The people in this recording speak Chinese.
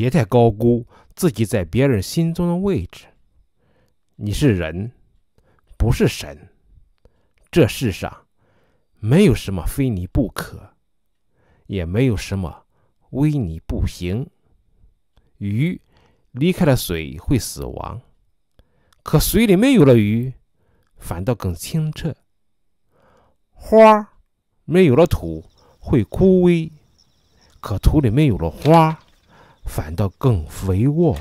别太高估自己在别人心中的位置。你是人，不是神。这世上没有什么非你不可，也没有什么唯你不行。鱼离开了水会死亡，可水里没有了鱼，反倒更清澈。花没有了土会枯萎，可土里没有了花。反倒更肥沃。